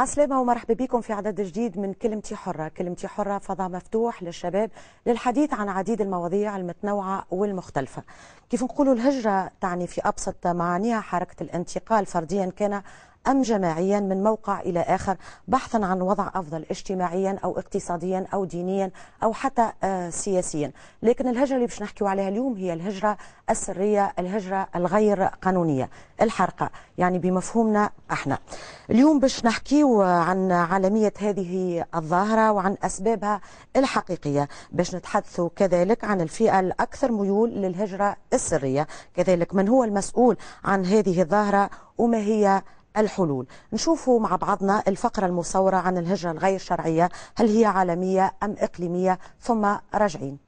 عسلامة ومرحبا بكم في عدد جديد من كلمتي حرة كلمتي حرة فضاء مفتوح للشباب للحديث عن عديد المواضيع المتنوعة والمختلفة كيف نقول الهجرة تعني في أبسط معانيها حركة الانتقال فرديا كان أم جماعيا من موقع إلى آخر بحثا عن وضع أفضل اجتماعيا أو اقتصاديا أو دينيا أو حتى آه، سياسيا لكن الهجرة اللي باش نحكيو عليها اليوم هي الهجرة السرية الهجرة الغير قانونية الحرقة يعني بمفهومنا احنا اليوم باش نحكيو آه، عن عالمية هذه الظاهرة وعن أسبابها الحقيقية باش نتحدثوا كذلك عن الفئة الأكثر ميول للهجرة السرية كذلك من هو المسؤول عن هذه الظاهرة وما هي الحلول نشوفوا مع بعضنا الفقرة المصورة عن الهجرة الغير شرعية هل هي عالمية أم إقليمية ثم راجعين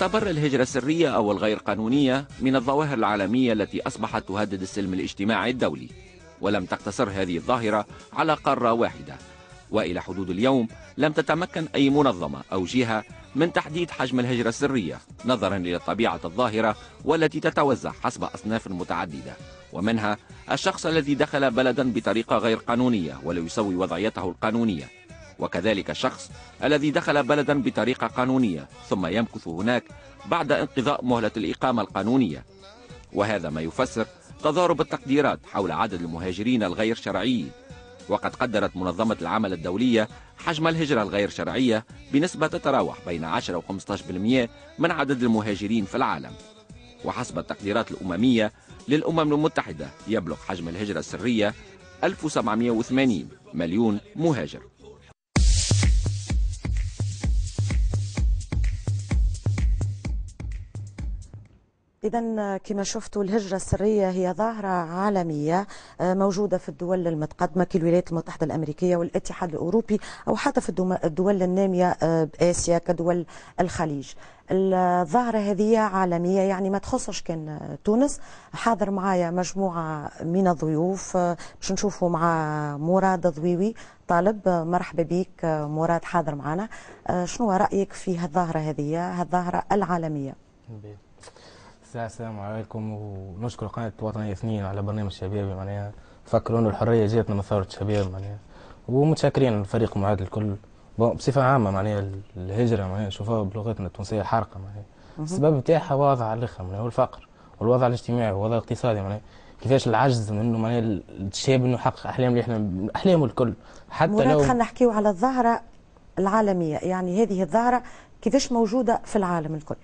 تعتبر الهجرة السرية أو الغير قانونية من الظواهر العالمية التي أصبحت تهدد السلم الاجتماعي الدولي ولم تقتصر هذه الظاهرة على قارة واحدة وإلى حدود اليوم لم تتمكن أي منظمة أو جهة من تحديد حجم الهجرة السرية نظرا إلى طبيعة الظاهرة والتي تتوزع حسب أصناف متعددة ومنها الشخص الذي دخل بلدا بطريقة غير قانونية ولا يسوي وضعيته القانونية وكذلك الشخص الذي دخل بلدا بطريقة قانونية ثم يمكث هناك بعد انقضاء مهلة الإقامة القانونية وهذا ما يفسر تضارب التقديرات حول عدد المهاجرين الغير شرعيين وقد قدرت منظمة العمل الدولية حجم الهجرة الغير شرعية بنسبة تتراوح بين 10 و 15% من عدد المهاجرين في العالم وحسب التقديرات الأممية للأمم المتحدة يبلغ حجم الهجرة السرية 1780 مليون مهاجر إذا كما شفتوا الهجرة السرية هي ظاهرة عالمية آه، موجودة في الدول المتقدمة كالولايات المتحدة الأمريكية والاتحاد الأوروبي أو حتى في الدول النامية بآسيا آه، كدول الخليج الظاهرة هذه عالمية يعني ما تخصش كان آه، تونس حاضر معايا مجموعة من الضيوف باش نشوفوا مع مراد ضويوي طالب مرحبا بك مراد حاضر معنا شنو رأيك في هالظاهرة هذه هالظاهرة العالمية السلام عليكم ونشكر قناة وطنية اثنين على برنامج شبابي معناها فكرون الحرية جاتنا من ثورة شباب معناها يعني. ومتشكرين الفريق معاد الكل بصفة عامة معناها يعني، الهجرة معناها يعني، نشوفوها بلغتنا التونسية حارقة معناها السبب نتاعها واضح على الآخر معناها هو الفقر والوضع الاجتماعي والوضع الاقتصادي معناها كيفاش العجز منه معناها الشاب انه يحقق احلام اللي احنا احلامه الكل حتى لو خلينا نحكيو على الظاهرة العالمية يعني هذه الظاهرة كيفاش موجودة في العالم الكل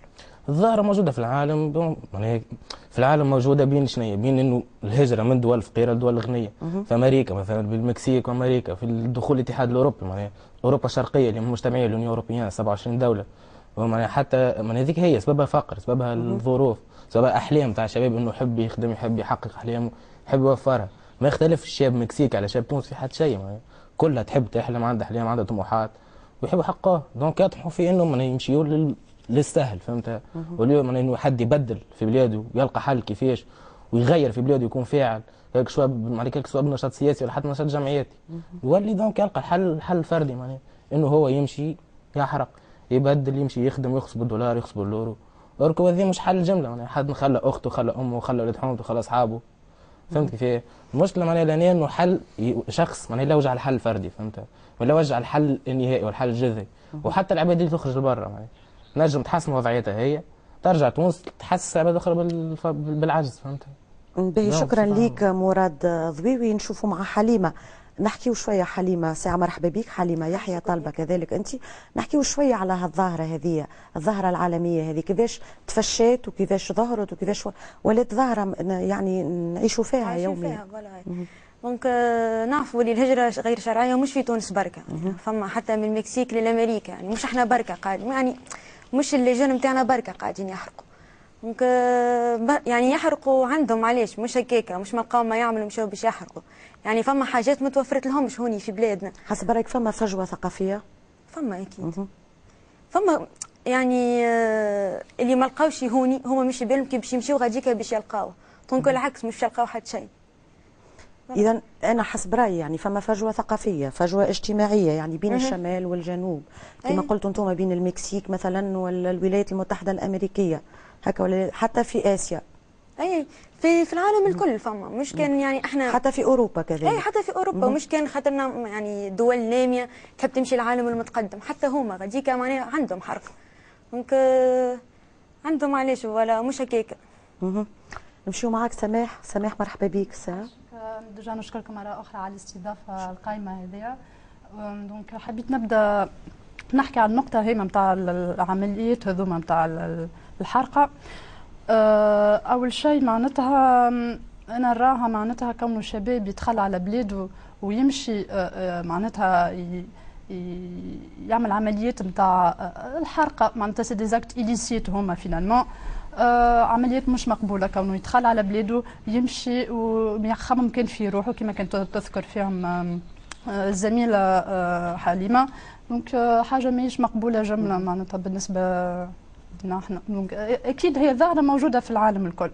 الظاهره موجوده في العالم يعني في العالم موجوده بين شنو بين انه الهجره من دول فقيره لدول غنيه في امريكا مثلا بالمكسيك وامريكا في الدخول الاتحاد الاوروبي معناها يعني اوروبا الشرقيه اللي مجتمعيه اليونيون اوروبيه 27 دوله معناها حتى معناها هذيك هي سببها فقر سببها الظروف سببها احلام تاع الشباب انه يحب يخدم يحب يحقق احلامه يحب يوفرها ما يختلف الشاب مكسيكي على شاب تونسي حتى شيء يعني كلها تحب تحلم عندها احلام عندها طموحات ويحبوا حقه دونك يطمحوا في انهم يعني يمشيوا ليه فهمتها فهمت واليوم انه حد يبدل في بلاده يلقى حل كيفاش ويغير في بلاده يكون فاعل هيك شويه معناها هيك سواء بنشاط سياسي ولا حتى نشاط جمعياتي يولي دونك يلقى الحل الحل الفردي معناها انه هو يمشي يحرق يبدل يمشي يخدم ويخصب الدولار يخصب اللورو اركو هذه مش حل الجمله معناها حد خلى اخته خلى امه خلى ولاد حومته خلى اصحابه فهمت كيف المشكله معناها لان انه حل شخص معناها لا وجه الحل الفردي فهمت ولا وجع الحل النهائي والحل الجذري وحتى العباد اللي تخرج لبرا معناها نجم تحسن وضعيتها هي ترجع تونس تحسس عباد اخرى بالعجز فهمت باهي نعم، شكرا ليك مراد ضبيوي نشوفوا مع حليمه نحكي شويه حليمه ساعه مرحبا بك حليمه يحيى طالبه كذلك انت نحكي شويه على هالظاهره هذه الظاهره العالميه هذه كيفاش تفشات وكيفاش ظهرت وكيفاش ولات ظاهره يعني نعيشوا فيها يوميا فيها دونك نعرفوا اللي الهجره غير شرعيه مش في تونس بركه فما حتى من المكسيك للامريكا يعني مش احنا بركه قاعدين يعني مش اللجان نتاعنا بركه قاعدين يحرقوا دونك يعني يحرقوا عندهم علاش مش هكاك مش لقاو ما يعملوا مشاو باش يحرقوا يعني فما حاجات ما توفرت لهمش هوني في بلادنا حسب رايك فما فجوه ثقافيه فما اكيد فما يعني آه، اللي ما لقاوش هوني هما مش بالهم كي باش يمشيو غاديكا باش يلقاوه دونك العكس مش يلقاو حتى شيء اذا انا حسب رايي يعني فما فجوه ثقافيه فجوه اجتماعيه يعني بين الشمال والجنوب كما قلت انتم بين المكسيك مثلا والولايات المتحده الامريكيه هكا ولا حتى في اسيا اي في في العالم الكل فما مش كان يعني احنا حتى في اوروبا كذلك اي حتى في اوروبا مش كان خاطرنا يعني دول ناميه تحب تمشي العالم المتقدم حتى هما غاديك معناها عندهم حرق دونك عندهم علاش ولا مش هكاك نمشيو معاك سماح سماح مرحبا بك سا ديجا نشكركم مره اخرى على الاستضافه القايمه هذه دونك حبيت نبدا نحكي على النقطه هي نتاع العمليات هذوما نتاع الحرقه أه، اول شيء معناتها انا نراها معناتها كونه شباب يتخلى على بلاده ويمشي أه، أه، معناتها يعمل عمليات نتاع الحرقه معناتها سي ديزاكت اليسيت هما فينالمون آه، عمليات مش مقبوله كونه يدخل على بلاده يمشي ويخمم كان في روحه كما كانت تذكر فيهم آه، الزميله آه، حليمه دونك حاجه ماهيش مقبوله جمله معناتها بالنسبه لنا احنا دونك اكيد هي ظاهره موجوده في العالم الكل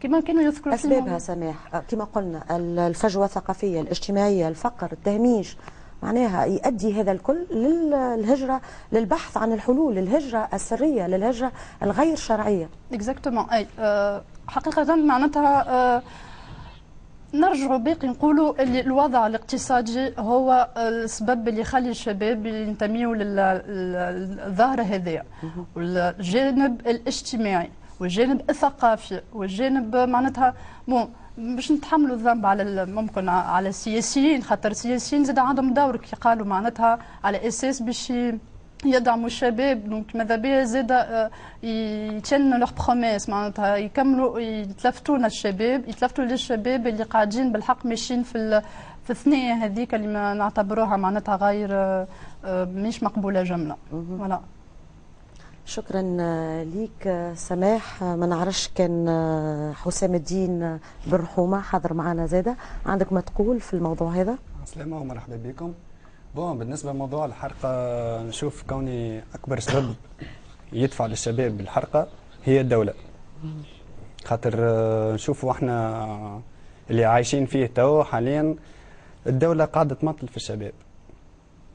كما كانوا يذكروا اسبابها سماح كما قلنا الفجوه الثقافيه الاجتماعيه الفقر التهميش معناها يؤدي هذا الكل للهجرة للبحث عن الحلول للهجرة السرية للهجرة الغير شرعية اكزاكتومون اي euh, حقيقة معناتها آه، نرجعوا باقي نقولوا اللي الوضع الاقتصادي هو السبب اللي يخلي الشباب ينتميوا للظاهره هذه والجانب الاجتماعي والجانب الثقافي والجانب معناتها بون باش نتحملوا الذنب على ممكن على السياسيين خاطر السياسيين زاد عندهم دور كي قالوا معناتها على اساس باش يدعموا الشباب دونك ماذا بيا زاد آه، يتشنوا لوغ بروميس معناتها يكملوا يتلفتوا الشباب يتلفتوا للشباب اللي قاعدين بالحق ماشيين في في الثنيه هذيك اللي ما نعتبروها معناتها غير آه، آه، مش مقبوله جمله فوالا شكرا ليك سماح ما نعرفش كان آه، حسام الدين برحومه حاضر معنا زاده عندك ما تقول في الموضوع هذا سلامة ومرحبا بكم بون بالنسبه لموضوع الحرقه نشوف كوني اكبر سبب يدفع للشباب بالحرقه هي الدوله خاطر آه، نشوفوا احنا اللي عايشين فيه تو حاليا الدوله قاعده تمطل في الشباب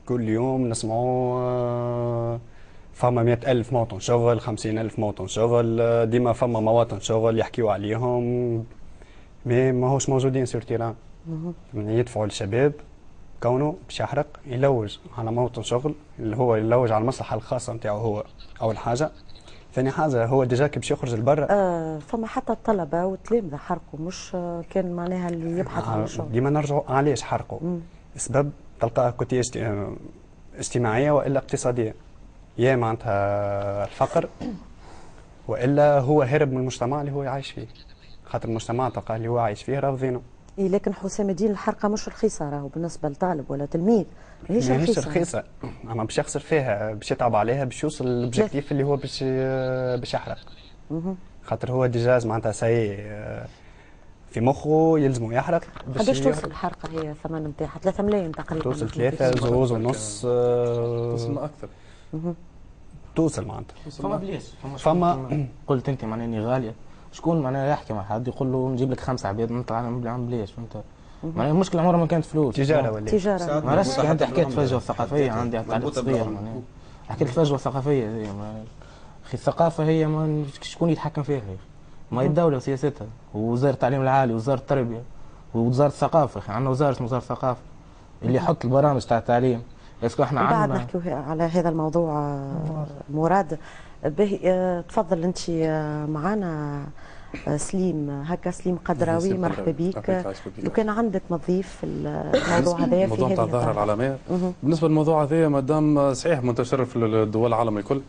كل يوم نسمعوا آه، فما مئة ألف مواطن شغل خمسين ألف مواطن شغل آه، ديما فما مواطن شغل يحكيوا عليهم مي ماهوش موجودين سير تيران من يدفعوا للشباب كونه باش يحرق يلوج على موطن شغل اللي هو يلوج على المصلحه الخاصه نتاعو هو اول حاجه ثاني حاجه هو ديجا كي باش يخرج لبرا آه فما حتى الطلبه والتلامذه حرقوا مش كان معناها اللي يبحث عن الشغل آه، ديما نرجعوا علاش حرقوا السبب تلقاه كوتي آه، اجتماعيه والا اقتصاديه يا معناتها الفقر والا هو هرب من المجتمع اللي هو عايش فيه خاطر المجتمع تلقاه اللي هو عايش فيه رافضينه إيه لكن حسام الدين الحرقه مش رخيصه راهو بالنسبه لطالب ولا تلميذ ماهيش رخيصه ماهيش رخيصه اما باش يخسر فيها باش يتعب عليها باش يوصل لوبجيكتيف اللي هو باش باش يحرق خاطر هو ديجا معناتها سي في مخه يلزمه يحرق قداش توصل الحرقه هي الثمن نتاعها 3 ملايين تقريبا توصل 3 زوز ونص توصل آه، اكثر توصل معناتها فما بليس فما, فما قلت انت معناها اني غاليه شكون معناها يحكي مع حد يقول له نجيب لك خمسه عباد انت عم بلاش فهمت معناها المشكله عمرها ما كانت فلوس تجاره ولا إيه؟ تجاره ما عرفتش انت حكيت فجوه ثقافيه عندي صغير حكيت فجوه ثقافيه اخي الثقافه هي ما شكون يتحكم فيها ما هي الدوله وسياستها ووزاره التعليم العالي ووزاره التربيه ووزاره الثقافه عندنا وزاره وزاره الثقافه اللي يحط البرامج تاع التعليم بس احنا عندنا بعد نحكيو على هذا الموضوع مراد به آه، تفضل انت آه، معنا آه، سليم هكا سليم قدراوي مرحبا بك لو كان عندك مضيف الموضوع هذا في موضوع نتاع الظاهره العالميه بالنسبه للموضوع هذا مادام صحيح منتشر في الدول العالم الكل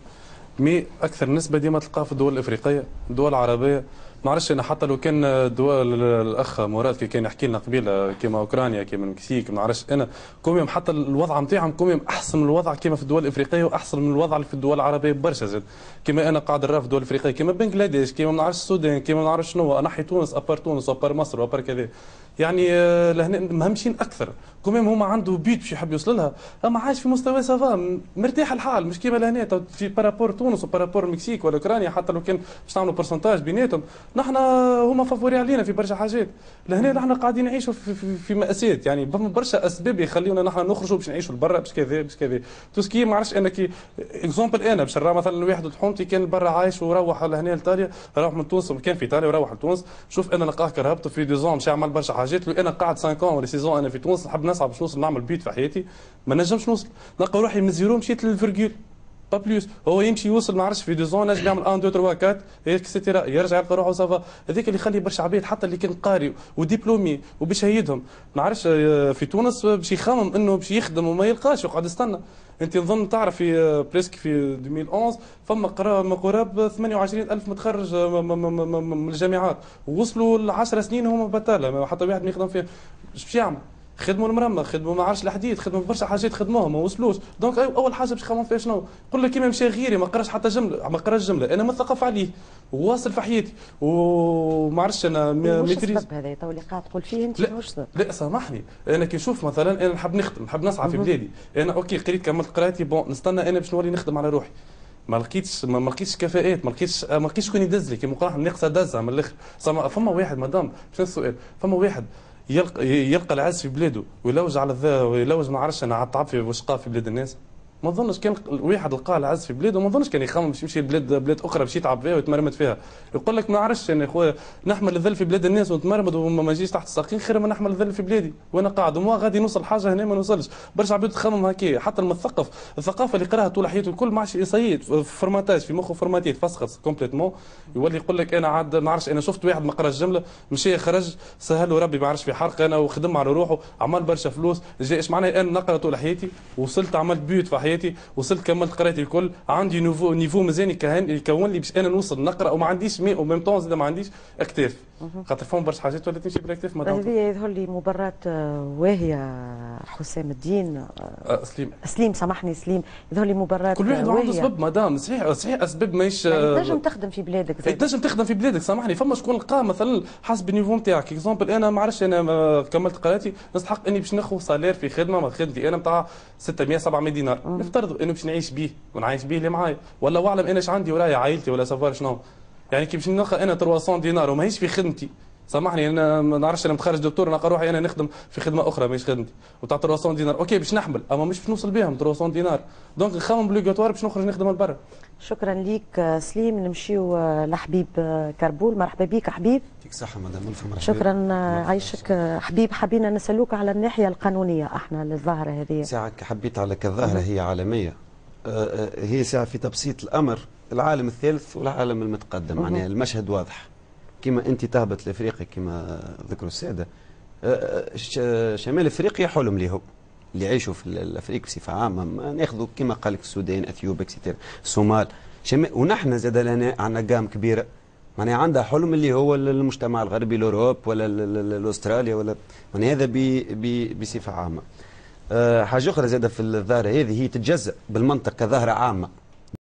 مي اكثر نسبه ديما تلقاها في الدول الافريقيه الدول العربيه ما عرفش انا حتى لو كان دول الاخ مراد كي كان يحكي لنا قبيله كيما اوكرانيا كيما المكسيك ما عرفش انا كوميم حتى الوضع نتاعهم كوميم احسن من الوضع كيما في الدول الافريقيه واحسن من الوضع اللي في الدول العربيه برشا زاد كيما انا قاعد نراه في الدول الافريقيه كيما بنغلاديش كيما ما نعرفش السودان كيما ما نعرفش شنو نحي تونس ابار تونس ابار مصر ابار كذا يعني آه، لهنا مهمشين اكثر كوميم هما عنده بيت باش يحب يوصل لها اما عايش في مستوى سافا مرتاح الحال مش كيما لهنا في بارابور تونس وبارابور المكسيك ولا اوكرانيا حتى لو كان باش نعملوا برسنتاج بيناتهم نحن هما فافوري علينا في برشا حاجات لهنا نحن قاعدين نعيشوا في, في, في ماساه يعني برشا اسباب يخليونا نحن نخرجوا باش نعيشوا لبرا باش كذا باش كذا توسكي ما عرفش انا كي اكزومبل انا باش نرى مثلا واحد طحونتي كان برا عايش وروح لهنا لايطاليا روح من تونس كان في ايطاليا وروح لتونس شوف انا لقاه كرهبته في دي زون باش يعمل برشا حاجات لو انا قاعد 5 ولا 6 انا في تونس نحب تسعه باش نوصل نعمل بيوت في حياتي ما نجمش نوصل نلقى روحي من زيرو مشيت للفرجيل با بليس هو يمشي يوصل ما عرفش في دوزون نجم يعمل 1 2 3 4 اكسترا يرجع يلقى روحه صافا هذاك اللي يخلي برشا عباد حتى اللي كان قاري وديبلومي وبشهيدهم ما عرفش آه، في تونس باش يخمم انه باش يخدم وما يلقاش يقعد يستنى انت نظن تعرف في آه، بريسك في 2011 فما قراب قراب 28000 متخرج آه، من الجامعات ووصلوا ل 10 سنين هما بطاله حتى واحد ما يخدم فيها باش يعمل خدموا المرمى خدموا ما عرفش الحديد خدموا برشا حاجات خدموهم ما وصلوش دونك اول حاجه باش خمم فيها شنو قول لك كيما مشى غيري ما قراش حتى جمله ما قراش جمله انا مثقف عليه وواصل في حياتي وما عرفش انا ميتريز السبب هذا تو اللي قاعد تقول فيه انت لا, لا سامحني انا كي نشوف مثلا انا نحب نخدم نحب نسعى في بلادي انا اوكي قريت كملت قرايتي بون نستنى انا باش نولي نخدم على روحي ما لقيتش ما لقيتش كفاءات ما لقيتش ما لقيتش شكون يدز لي كيما نقول ناقصه دزه من الاخر فما واحد مدام شنو السؤال فما واحد يلقى, يلقى العز في بلاده ويلوز على ويلوز ما عرفش انا على في وسقاه في بلاد الناس ما نظنش كان واحد لقى العز في بلاده ما نظنش كان يخمم باش يمشي لبلاد بلاد اخرى باش يتعب فيها ويتمرمد فيها يقول لك ما نعرفش انا خويا نحمل الذل في بلاد الناس ونتمرمد وما نجيش تحت الساقين خير ما نحمل الذل في بلادي وانا قاعد وما غادي نوصل حاجه هنا ما نوصلش برشا عباد تخمم هكا حتى المثقف الثقافه اللي قراها طول حياته الكل ما عادش يصيد فورماتاج في مخه فورماتي فسخت كومبليتمون يولي يقول لك انا عاد ما نعرفش انا شفت واحد ما قراش جمله مشي خرج سهل ربي ما عرفش في حرق انا وخدم على روحه عمل برشا فلوس جاي معناه انا نقرا طول حياتي وصلت عملت بيوت في حياتي وصلت كملت قرايتي الكل عندي نيفو نيفو مزيان يكون لي باش انا نوصل نقرا وما عنديش مي او ميم طون زاد ما عنديش اكتاف خاطر فهم برشا حاجات ولا تمشي بالاكتاف ما مدام هذه يظهر لي مباراة آه، واهية آه، حسام الدين آه، سليم سليم سامحني سليم يظهر لي مباراة كل واحد عنده سبب مدام صحيح صحيح اسباب ماهيش يعني تنجم تخدم في بلادك تنجم تخدم في بلادك سامحني فما شكون لقاه مثلا حسب النيفو نتاعك اكزومبل انا ما عرفتش انا كملت قراءتي نستحق اني باش ناخذ سالير في خدمه خدمتي انا نتاع 600 700 دينار نفترضوا انه باش نعيش به ونعيش به اللي معايا ولا واعلم انا اش عندي ورايا عائلتي ولا سافوار شنو يعني كي باش نلقى انا 300 دينار وماهيش في خدمتي سامحني انا ما نعرفش انا متخرج دكتور نلقى روحي انا نخدم في خدمه اخرى ماهيش خدمتي وتاع 300 دينار اوكي باش نحمل اما مش باش نوصل بهم 300 دينار دونك نخمم بلوغاتوار باش نخرج نخدم لبرا شكرا ليك آه، سليم نمشيو آه، لحبيب آه، كربول مرحبا بك حبيب يعطيك الصحة مدام مرحبا شكرا عايشك حبيب حبينا نسألوك على الناحية القانونية احنا للظاهرة هذه ساعة حبيت على كالظاهرة نعم. هي عالمية هي ساعة في تبسيط الأمر العالم الثالث والعالم المتقدم يعني المشهد واضح كما انت تهبط لافريقيا كما ذكروا الساده أه، أه، شمال افريقيا حلم ليهم اللي يعيشوا في الافريق بصفه عامه ناخذوا كما قال لك السودان اثيوبيا اكسترا الصومال ونحن زاد لنا عندنا قام كبيره معناها عندها حلم اللي هو المجتمع الغربي الاوروب ولا الاستراليا ولا يعني هذا بي بي بصفه عامه أه، حاجه اخرى زاد في الظاهره هذه هي تتجزا بالمنطقه ظاهره عامه